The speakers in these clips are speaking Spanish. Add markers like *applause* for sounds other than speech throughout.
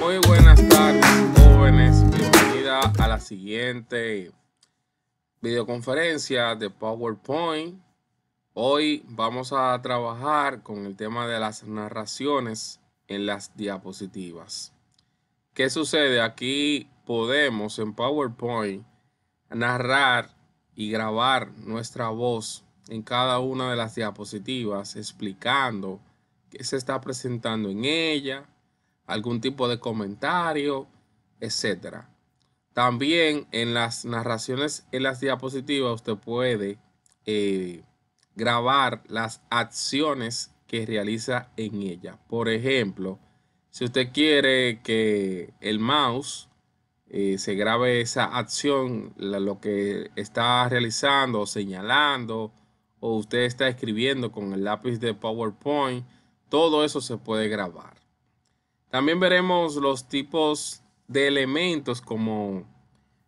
Muy buenas tardes, jóvenes. Bienvenida a la siguiente videoconferencia de PowerPoint. Hoy vamos a trabajar con el tema de las narraciones en las diapositivas. ¿Qué sucede? Aquí podemos en PowerPoint narrar y grabar nuestra voz en cada una de las diapositivas explicando qué se está presentando en ella, algún tipo de comentario, etc. También en las narraciones en las diapositivas usted puede eh, grabar las acciones que realiza en ella. Por ejemplo, si usted quiere que el mouse eh, se grabe esa acción, lo que está realizando, señalando, usted está escribiendo con el lápiz de PowerPoint, todo eso se puede grabar. También veremos los tipos de elementos como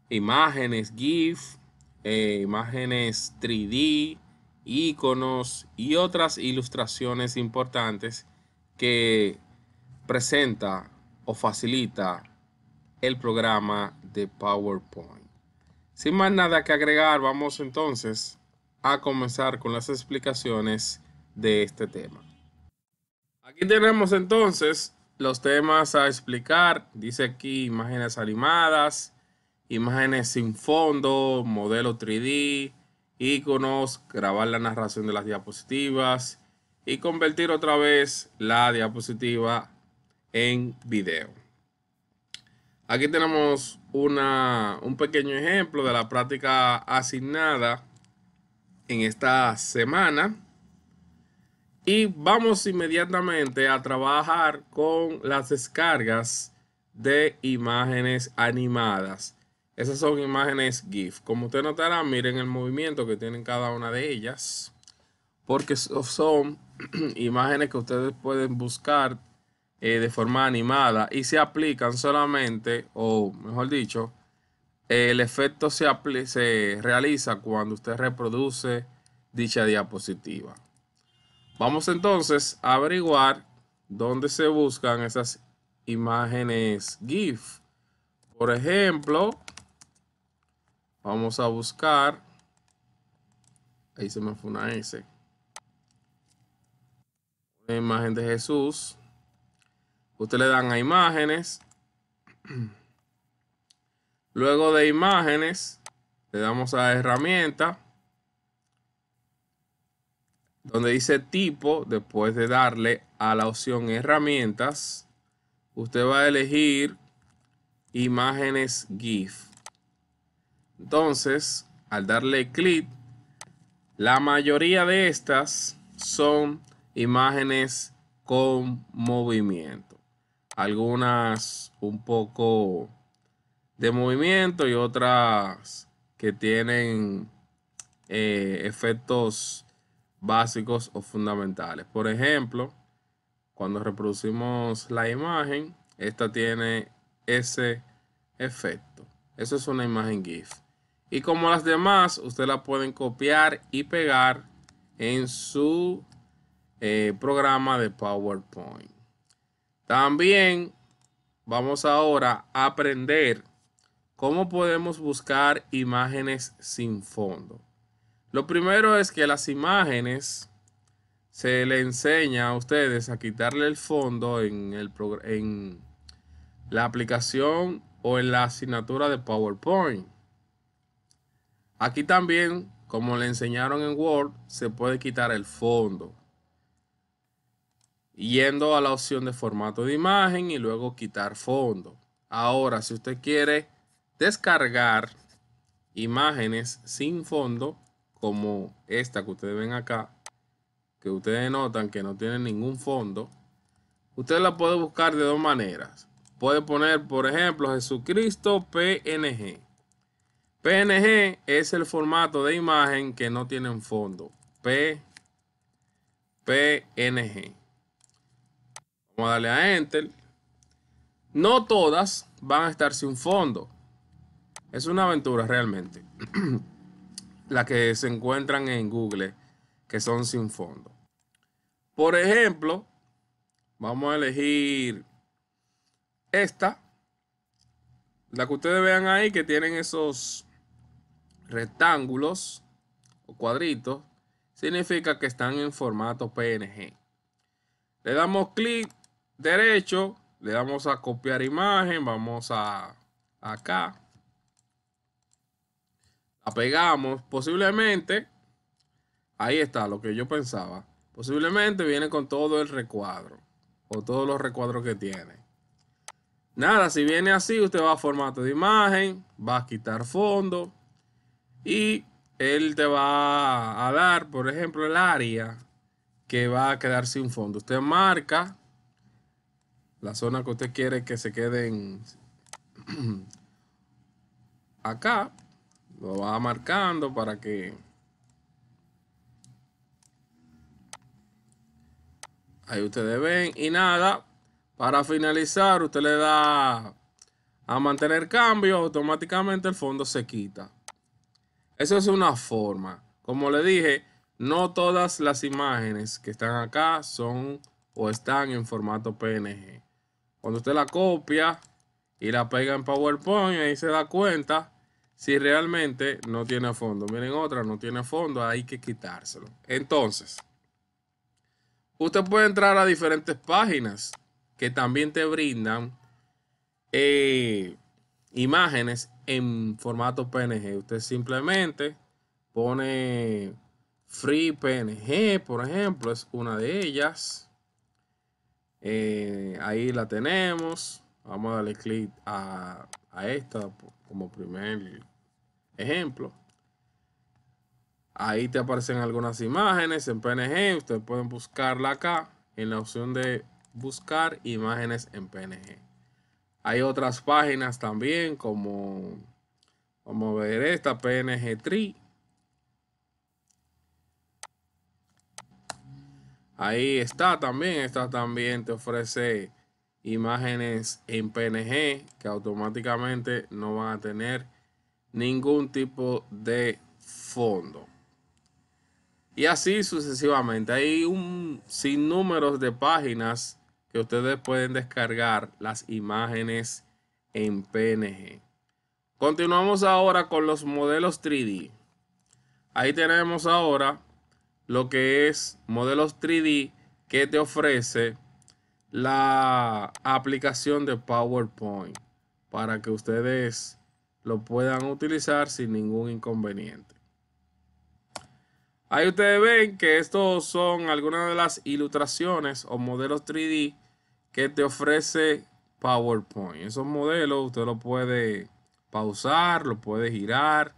imágenes GIF, eh, imágenes 3D, iconos y otras ilustraciones importantes que presenta o facilita el programa de PowerPoint. Sin más nada que agregar, vamos entonces a comenzar con las explicaciones de este tema. Aquí tenemos entonces los temas a explicar. Dice aquí imágenes animadas, imágenes sin fondo, modelo 3D, iconos, grabar la narración de las diapositivas y convertir otra vez la diapositiva en video. Aquí tenemos un pequeño ejemplo de la práctica asignada en esta semana. Y vamos inmediatamente a trabajar con las descargas de imágenes animadas. Esas son imágenes GIF. Como usted notarán, miren el movimiento que tienen cada una de ellas. Porque son *clears throat* imágenes que ustedes pueden buscar eh, de forma animada y se aplican solamente, o mejor dicho, el efecto se, se realiza cuando usted reproduce dicha diapositiva. Vamos entonces a averiguar dónde se buscan esas imágenes GIF. Por ejemplo, vamos a buscar, ahí se me fue una S, una imagen de Jesús. usted le dan a imágenes. *clears throat* Luego de imágenes, le damos a herramienta, donde dice tipo, después de darle a la opción herramientas, usted va a elegir imágenes GIF. Entonces, al darle clic, la mayoría de estas son imágenes con movimiento. Algunas un poco de movimiento y otras que tienen eh, efectos básicos o fundamentales. Por ejemplo, cuando reproducimos la imagen, esta tiene ese efecto. Eso es una imagen GIF. Y como las demás, usted la pueden copiar y pegar en su eh, programa de PowerPoint. También vamos ahora a aprender ¿Cómo podemos buscar imágenes sin fondo? Lo primero es que las imágenes se le enseña a ustedes a quitarle el fondo en, el, en la aplicación o en la asignatura de PowerPoint. Aquí también, como le enseñaron en Word, se puede quitar el fondo. Yendo a la opción de formato de imagen y luego quitar fondo. Ahora, si usted quiere descargar imágenes sin fondo como esta que ustedes ven acá, que ustedes notan que no tienen ningún fondo, usted la puede buscar de dos maneras. Puede poner, por ejemplo, Jesucristo PNG. PNG es el formato de imagen que no tiene un fondo. P, PNG. Vamos a darle a Enter. No todas van a estar sin fondo. Es una aventura realmente. *clears throat* la que se encuentran en Google, que son sin fondo. Por ejemplo, vamos a elegir esta. La que ustedes vean ahí, que tienen esos rectángulos o cuadritos, significa que están en formato PNG. Le damos clic derecho, le damos a copiar imagen, vamos a acá pegamos posiblemente, ahí está lo que yo pensaba, posiblemente viene con todo el recuadro o todos los recuadros que tiene. Nada, si viene así, usted va a formato de imagen, va a quitar fondo y él te va a dar, por ejemplo, el área que va a quedar sin fondo. Usted marca la zona que usted quiere que se queden *clears throat* acá lo va marcando para que ahí ustedes ven y nada para finalizar usted le da a mantener cambio automáticamente el fondo se quita eso es una forma como le dije no todas las imágenes que están acá son o están en formato PNG cuando usted la copia y la pega en PowerPoint ahí se da cuenta si realmente no tiene fondo, miren otra, no tiene fondo, hay que quitárselo. Entonces, usted puede entrar a diferentes páginas que también te brindan eh, imágenes en formato PNG. Usted simplemente pone Free PNG, por ejemplo, es una de ellas. Eh, ahí la tenemos. Vamos a darle clic a, a, esta como primer Ejemplo. Ahí te aparecen algunas imágenes en PNG. Ustedes pueden buscarla acá en la opción de buscar imágenes en PNG. Hay otras páginas también como, como ver esta PNG Tree. Ahí está también, esta también te ofrece imágenes en PNG que automáticamente no van a tener ningún tipo de fondo. Y así sucesivamente. Hay un sinnúmero de páginas que ustedes pueden descargar las imágenes en PNG. Continuamos ahora con los modelos 3D. Ahí tenemos ahora lo que es modelos 3D que te ofrece la aplicación de PowerPoint para que ustedes lo puedan utilizar sin ningún inconveniente. Ahí ustedes ven que estos son algunas de las ilustraciones o modelos 3D que te ofrece PowerPoint. Esos modelos usted lo puede pausar, lo puede girar.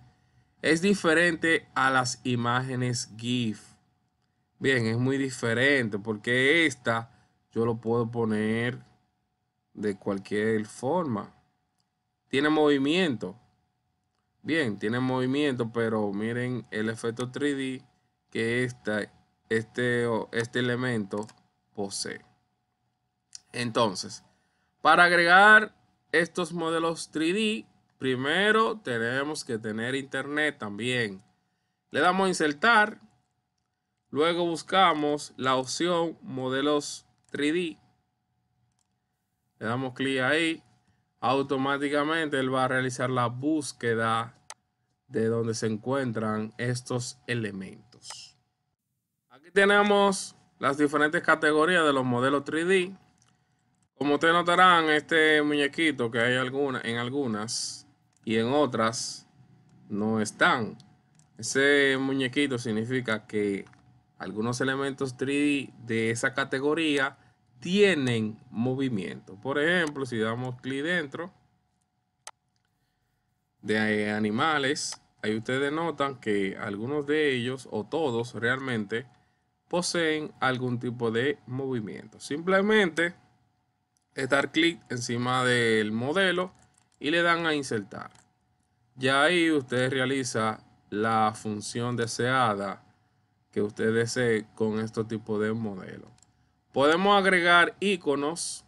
Es diferente a las imágenes GIF. Bien, es muy diferente porque esta yo lo puedo poner de cualquier forma. Tiene movimiento. Bien, tiene movimiento, pero miren el efecto 3D que este, este elemento posee. Entonces, para agregar estos modelos 3D, primero tenemos que tener internet también. Le damos a insertar. Luego buscamos la opción modelos 3D. Le damos clic ahí automáticamente él va a realizar la búsqueda de donde se encuentran estos elementos. Aquí tenemos las diferentes categorías de los modelos 3D. Como ustedes notarán, este muñequito que hay alguna, en algunas y en otras no están. Ese muñequito significa que algunos elementos 3D de esa categoría tienen movimiento. Por ejemplo, si damos clic dentro de eh, animales, ahí ustedes notan que algunos de ellos o todos realmente poseen algún tipo de movimiento. Simplemente es dar clic encima del modelo y le dan a insertar. Ya ahí ustedes realiza la función deseada que usted desee con este tipo de modelo. Podemos agregar iconos.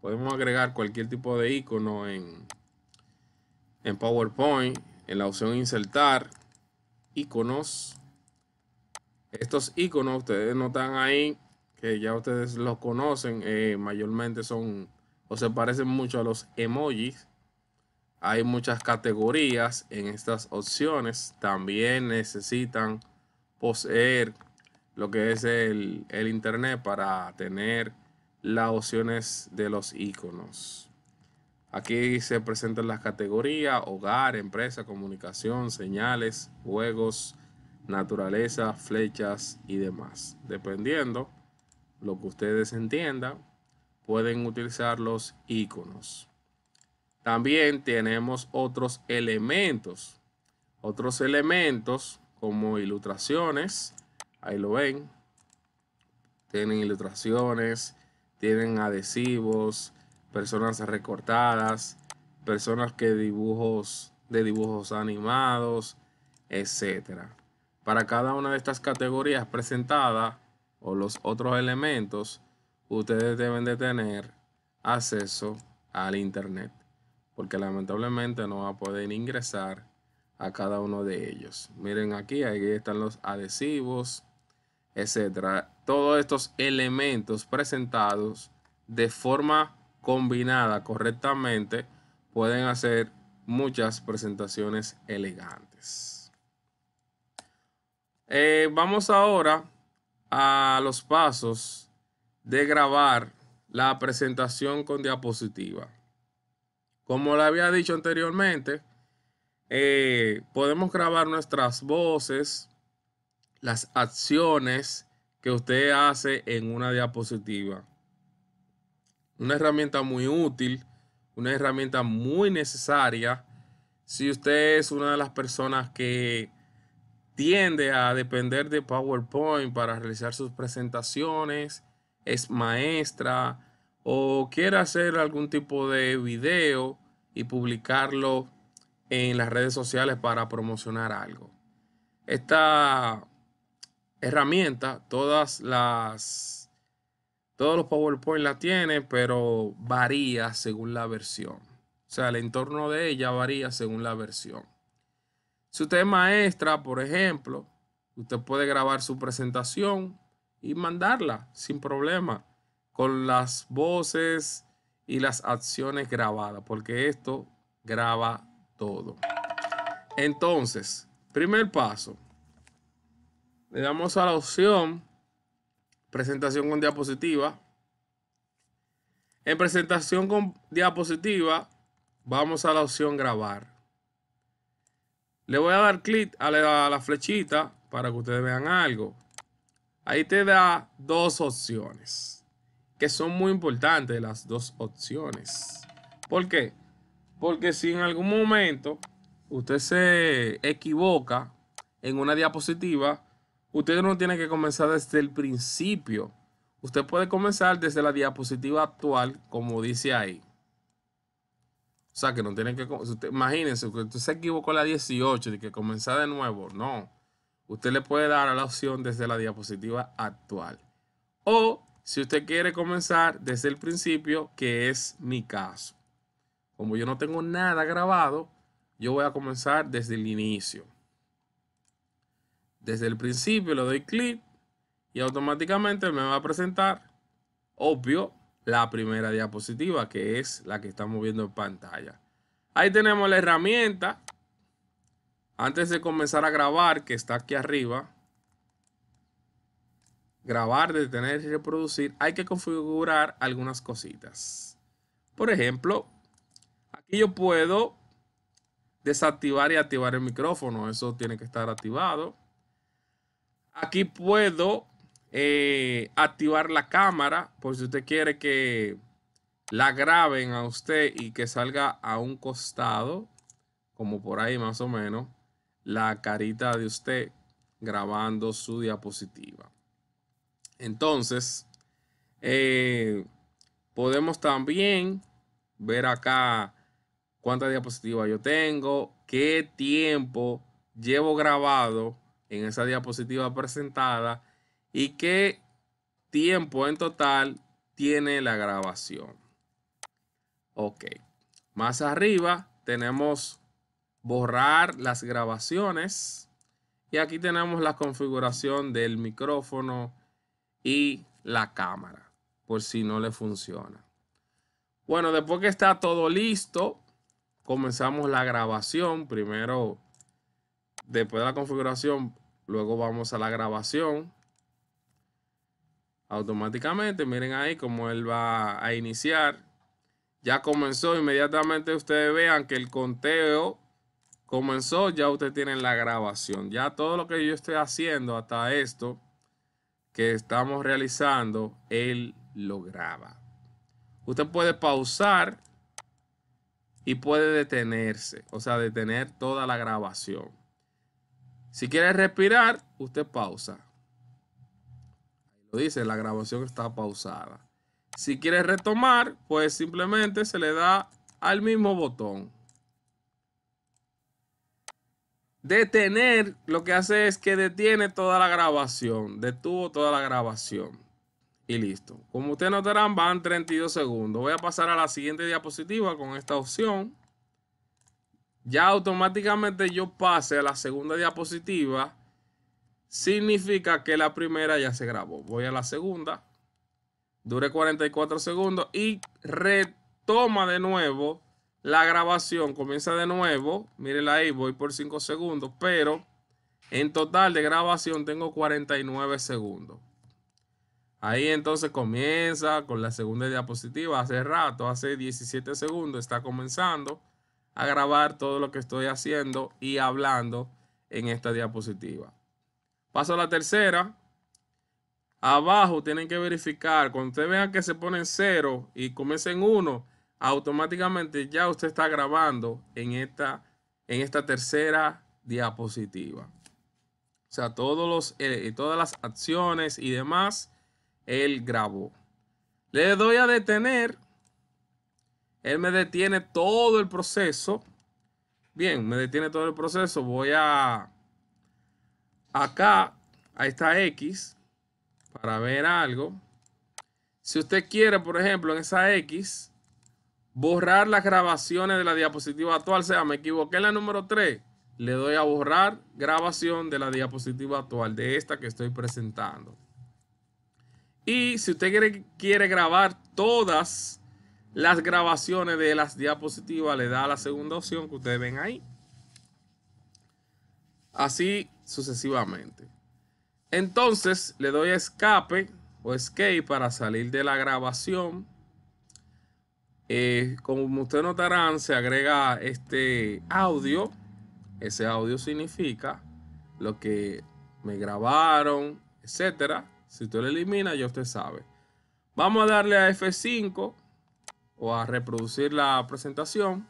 Podemos agregar cualquier tipo de icono en, en PowerPoint. En la opción insertar, iconos. Estos iconos, ustedes notan ahí que ya ustedes los conocen. Eh, mayormente son o se parecen mucho a los emojis. Hay muchas categorías en estas opciones. También necesitan poseer lo que es el, el internet para tener las opciones de los iconos. Aquí se presentan las categorías, hogar, empresa, comunicación, señales, juegos, naturaleza, flechas y demás. Dependiendo lo que ustedes entiendan, pueden utilizar los iconos. También tenemos otros elementos. Otros elementos como ilustraciones, Ahí lo ven. Tienen ilustraciones, tienen adhesivos, personas recortadas, personas que dibujos de dibujos animados, etcétera. Para cada una de estas categorías presentadas o los otros elementos, ustedes deben de tener acceso al internet, porque lamentablemente no va a poder ingresar a cada uno de ellos. Miren aquí, aquí están los adhesivos, etcétera. Todos estos elementos presentados de forma combinada correctamente pueden hacer muchas presentaciones elegantes. Eh, vamos ahora a los pasos de grabar la presentación con diapositiva. Como le había dicho anteriormente, eh, podemos grabar nuestras voces, las acciones que usted hace en una diapositiva. Una herramienta muy útil, una herramienta muy necesaria si usted es una de las personas que tiende a depender de PowerPoint para realizar sus presentaciones, es maestra o quiere hacer algún tipo de video y publicarlo en las redes sociales para promocionar algo. Esta herramienta todas las, todos los PowerPoint la tienen, pero varía según la versión. O sea, el entorno de ella varía según la versión. Si usted es maestra, por ejemplo, usted puede grabar su presentación y mandarla sin problema con las voces y las acciones grabadas, porque esto graba todo. Entonces, primer paso, le damos a la opción presentación con diapositiva. En presentación con diapositiva vamos a la opción grabar. Le voy a dar clic a la, flechita para que ustedes vean algo. Ahí te da dos opciones que son muy importantes las dos opciones. ¿Por qué? Porque si en algún momento usted se equivoca en una diapositiva, Usted no tiene que comenzar desde el principio. Usted puede comenzar desde la diapositiva actual, como dice ahí. O sea, que no tiene que... Usted, imagínense, usted se equivocó la 18 y que comenzar de nuevo. No. Usted le puede dar a la opción desde la diapositiva actual. O si usted quiere comenzar desde el principio, que es mi caso. Como yo no tengo nada grabado, yo voy a comenzar desde el inicio. Desde el principio le doy clic y automáticamente me va a presentar, obvio, la primera diapositiva, que es la que estamos viendo en pantalla. Ahí tenemos la herramienta. Antes de comenzar a grabar, que está aquí arriba, grabar, detener y reproducir, hay que configurar algunas cositas. Por ejemplo, aquí yo puedo desactivar y activar el micrófono. Eso tiene que estar activado. Aquí puedo eh, activar la cámara por si usted quiere que la graben a usted y que salga a un costado, como por ahí más o menos, la carita de usted grabando su diapositiva. Entonces, eh, podemos también ver acá cuánta diapositiva yo tengo, qué tiempo llevo grabado en esa diapositiva presentada y qué tiempo en total tiene la grabación. Ok. Más arriba tenemos borrar las grabaciones y aquí tenemos la configuración del micrófono y la cámara por si no le funciona. Bueno, después que está todo listo, comenzamos la grabación. Primero Después de la configuración, luego vamos a la grabación. Automáticamente, miren ahí cómo él va a iniciar. Ya comenzó, inmediatamente ustedes vean que el conteo comenzó, ya ustedes tienen la grabación. Ya todo lo que yo estoy haciendo hasta esto que estamos realizando, él lo graba. Usted puede pausar y puede detenerse, o sea, detener toda la grabación. Si quiere respirar, usted pausa. Lo dice, la grabación está pausada. Si quiere retomar, pues simplemente se le da al mismo botón. Detener lo que hace es que detiene toda la grabación. Detuvo toda la grabación. Y listo. Como ustedes notarán, van 32 segundos. Voy a pasar a la siguiente diapositiva con esta opción ya automáticamente yo pase a la segunda diapositiva, significa que la primera ya se grabó. Voy a la segunda, dure 44 segundos y retoma de nuevo la grabación. Comienza de nuevo, mírenla ahí, voy por 5 segundos, pero en total de grabación tengo 49 segundos. Ahí entonces comienza con la segunda diapositiva. Hace rato, hace 17 segundos, está comenzando a grabar todo lo que estoy haciendo y hablando en esta diapositiva. Paso a la tercera. Abajo tienen que verificar. Cuando usted vean que se ponen cero y en uno, automáticamente ya usted está grabando en esta, en esta tercera diapositiva. O sea, todos los, eh, todas las acciones y demás, él grabó. Le doy a detener él me detiene todo el proceso. Bien, me detiene todo el proceso. Voy a acá, a esta X, para ver algo. Si usted quiere, por ejemplo, en esa X, borrar las grabaciones de la diapositiva actual. O sea, me equivoqué en la número 3. Le doy a borrar grabación de la diapositiva actual, de esta que estoy presentando. Y si usted quiere, quiere grabar todas las grabaciones de las diapositivas, le da la segunda opción que ustedes ven ahí. Así sucesivamente. Entonces le doy escape o escape para salir de la grabación. Eh, como ustedes notarán, se agrega este audio. Ese audio significa lo que me grabaron, etcétera. Si usted lo elimina, ya usted sabe. Vamos a darle a F5 o a reproducir la presentación.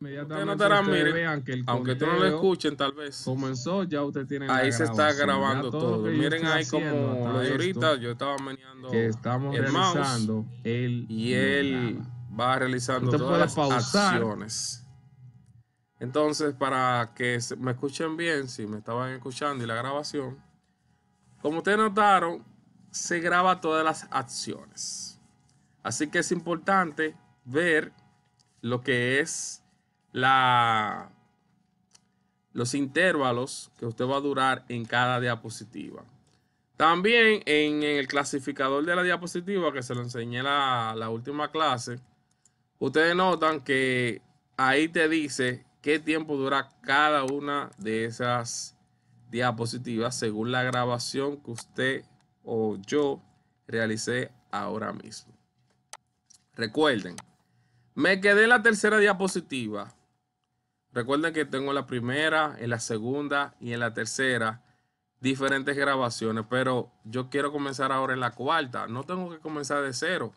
Inmediatamente notarán, miren, aunque ustedes no lo escuchen, tal vez comenzó, ya usted tiene ahí se está grabando todo. Miren ahí como ahorita, yo estaba meneando estamos el mouse y él va realizando todas las acciones. Entonces, para que me escuchen bien, si me estaban escuchando y la grabación, como ustedes notaron, se graba todas las acciones. Así que es importante ver lo que es los intervalos que usted va a durar en cada diapositiva. También en, el clasificador de la diapositiva que se lo enseñé la, la última clase, ustedes notan que ahí te dice qué tiempo dura cada una de esas diapositivas según la grabación que usted o yo realicé ahora mismo. Recuerden, me quedé en la tercera diapositiva. Recuerden que tengo la primera, en la segunda y en la tercera diferentes grabaciones, pero yo quiero comenzar ahora en la cuarta. No tengo que comenzar de cero.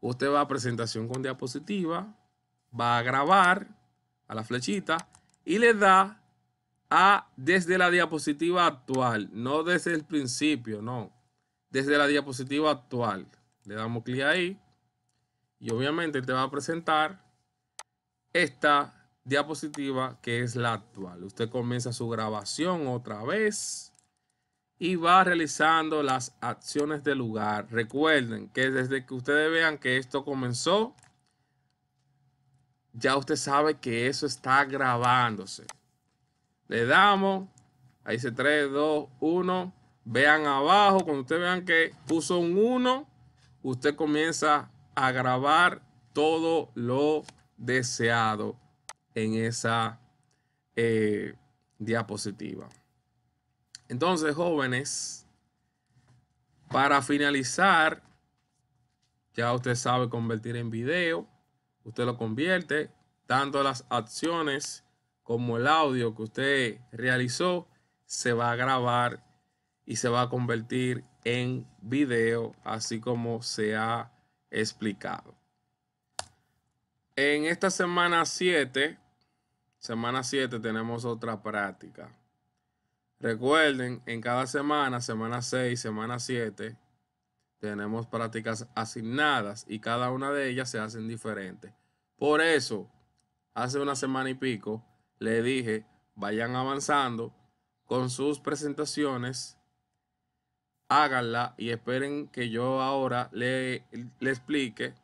Usted va a presentación con diapositiva, va a grabar a la flechita y le da a desde la diapositiva actual, no desde el principio, no. Desde la diapositiva actual. Le damos clic ahí y obviamente te va a presentar esta diapositiva que es la actual. Usted comienza su grabación otra vez y va realizando las acciones del lugar. Recuerden que desde que ustedes vean que esto comenzó, ya usted sabe que eso está grabándose. Le damos, ahí dice 3, 2, 1. Vean abajo, cuando ustedes vean que puso un 1, usted comienza a grabar todo lo deseado en esa eh, diapositiva. Entonces, jóvenes, para finalizar, ya usted sabe convertir en video. Usted lo convierte tanto las acciones como el audio que usted realizó se va a grabar y se va a convertir en video, así como se ha explicado. En esta semana 7, semana 7 tenemos otra práctica. Recuerden, en cada semana, semana 6, semana 7, tenemos prácticas asignadas y cada una de ellas se hacen diferentes. Por eso, hace una semana y pico, le dije, vayan avanzando con sus presentaciones háganla y esperen que yo ahora le, explique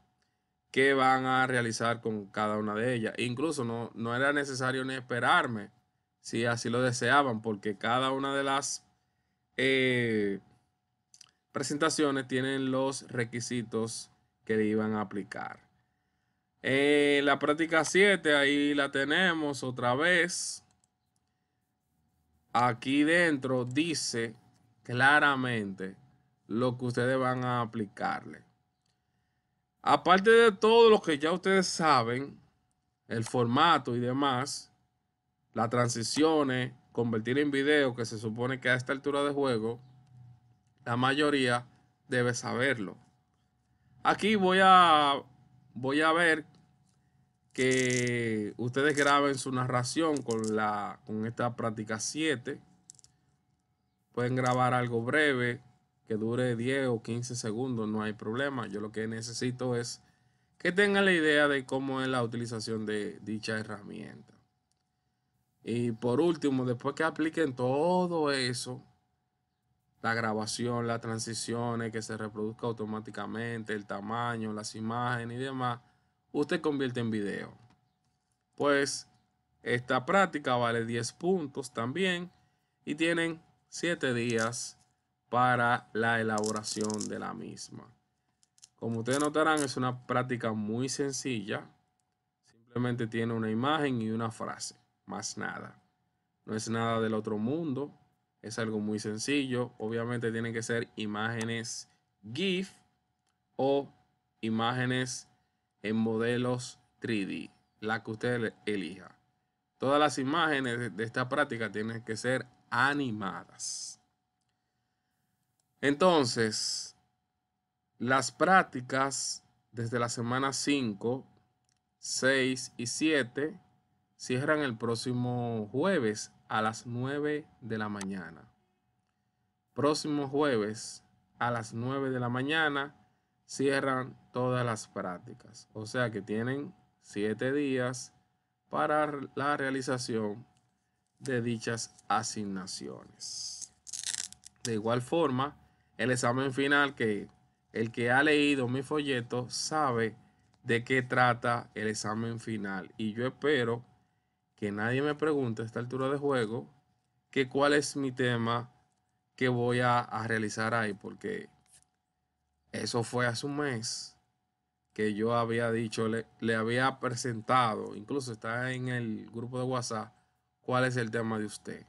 qué van a realizar con cada una de ellas. Incluso no, no era necesario ni esperarme si así lo deseaban, porque cada una de las eh, presentaciones tienen los requisitos que le iban a aplicar. la práctica 7, ahí la tenemos otra vez. Aquí dentro dice claramente lo que ustedes van a aplicarle. Aparte de todo lo que ya ustedes saben, el formato y demás, las transiciones, convertir en video, que se supone que a esta altura de juego, la mayoría debe saberlo. Aquí voy a, voy a ver que ustedes graben su narración con, la, con esta práctica 7 Pueden grabar algo breve que dure 10 o 15 segundos, no hay problema. Yo lo que necesito es que tengan la idea de cómo es la utilización de dicha herramienta. Y por último, después que apliquen todo eso, la grabación, las transiciones, que se reproduzca automáticamente, el tamaño, las imágenes y demás, usted convierte en video. Pues esta práctica vale 10 puntos también y tienen siete días para la elaboración de la misma. Como ustedes notarán, es una práctica muy sencilla. Simplemente tiene una imagen y una frase, más nada. No es nada del otro mundo, es algo muy sencillo. Obviamente tienen que ser imágenes GIF o imágenes en modelos 3D, la que usted elija. Todas las imágenes de esta práctica tienen que ser animadas. Entonces, las prácticas desde la semana 5, 6 y 7 cierran el próximo jueves a las 9 de la mañana. Próximo jueves a las 9 de la mañana cierran todas las prácticas. O sea que tienen 7 días para la realización de dichas asignaciones. De igual forma, el examen final que el que ha leído mi folleto sabe de qué trata el examen final. Y yo espero que nadie me pregunte a esta altura de juego que cuál es mi tema que voy a, realizar ahí, porque eso fue hace un mes que yo había dicho, le, le había presentado, incluso está en el grupo de WhatsApp, cuál es el tema de usted.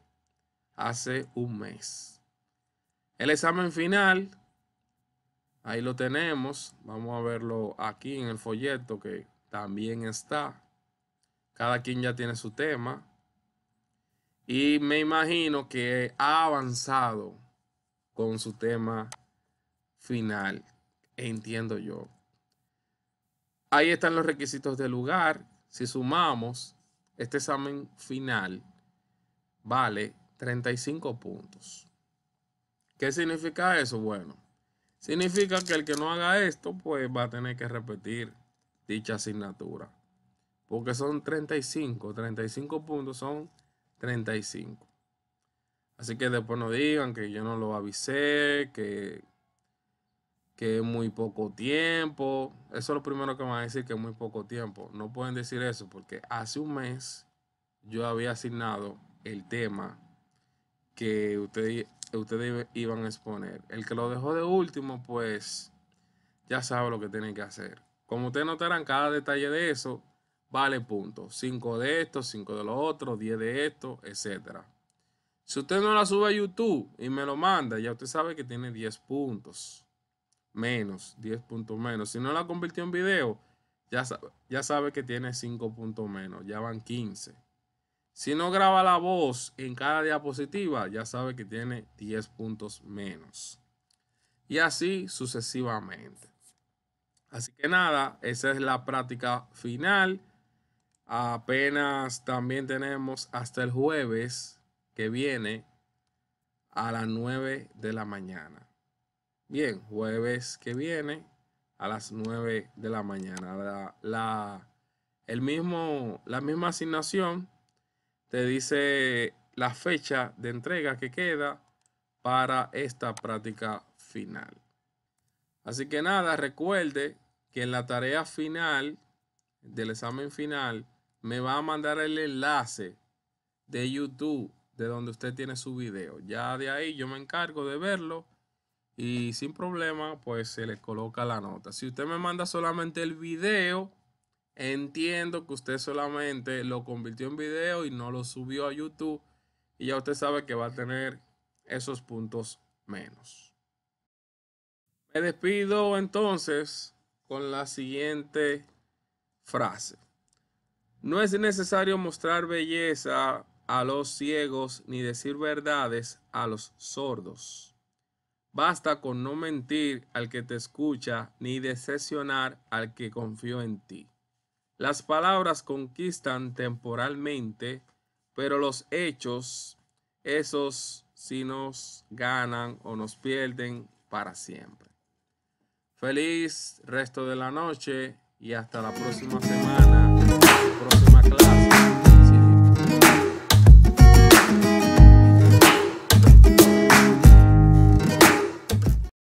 Hace un mes. El examen final, ahí lo tenemos. Vamos a verlo aquí en el folleto que también está. Cada quien ya tiene su tema. Y me imagino que ha avanzado con su tema final, entiendo yo. Ahí están los requisitos del lugar. Si sumamos este examen final vale 35 puntos. ¿Qué significa eso? Bueno, significa que el que no haga esto, pues va a tener que repetir dicha asignatura. Porque son 35, 35 puntos son 35. Así que después no digan que yo no lo avisé, que que es muy poco tiempo. Eso es lo primero que van a decir, que es muy poco tiempo. No pueden decir eso porque hace un mes yo había asignado el tema que ustedes, iban a exponer. El que lo dejó de último, pues ya sabe lo que tiene que hacer. Como ustedes notarán, cada detalle de eso vale puntos. Cinco de esto, Cinco de lo otro, Diez de esto, etc. Si usted no la sube a YouTube y me lo manda, ya usted sabe que tiene 10 puntos menos, 10 puntos menos. Si no la convirtió en video, ya, ya sabe que tiene 5 puntos menos, ya van 15. Si no graba la voz en cada diapositiva, ya sabe que tiene 10 puntos menos. Y así sucesivamente. Así que nada, esa es la práctica final. Apenas también tenemos hasta el jueves que viene a las 9 de la mañana. Bien, jueves que viene a las 9 de la mañana. La, el mismo, la misma asignación te dice la fecha de entrega que queda para esta práctica final. Así que nada, recuerde que en la tarea final del examen final me va a mandar el enlace de YouTube de donde usted tiene su video. Ya de ahí yo me encargo de verlo y sin problema pues se le coloca la nota. Si usted me manda solamente el video, entiendo que usted solamente lo convirtió en video y no lo subió a YouTube y ya usted sabe que va a tener esos puntos menos. Me despido entonces con la siguiente frase. No es necesario mostrar belleza a los ciegos ni decir verdades a los sordos. Basta con no mentir al que te escucha ni decepcionar al que confió en ti. Las palabras conquistan temporalmente, pero los hechos, esos sí nos ganan o nos pierden para siempre. Feliz resto de la noche y hasta la próxima semana.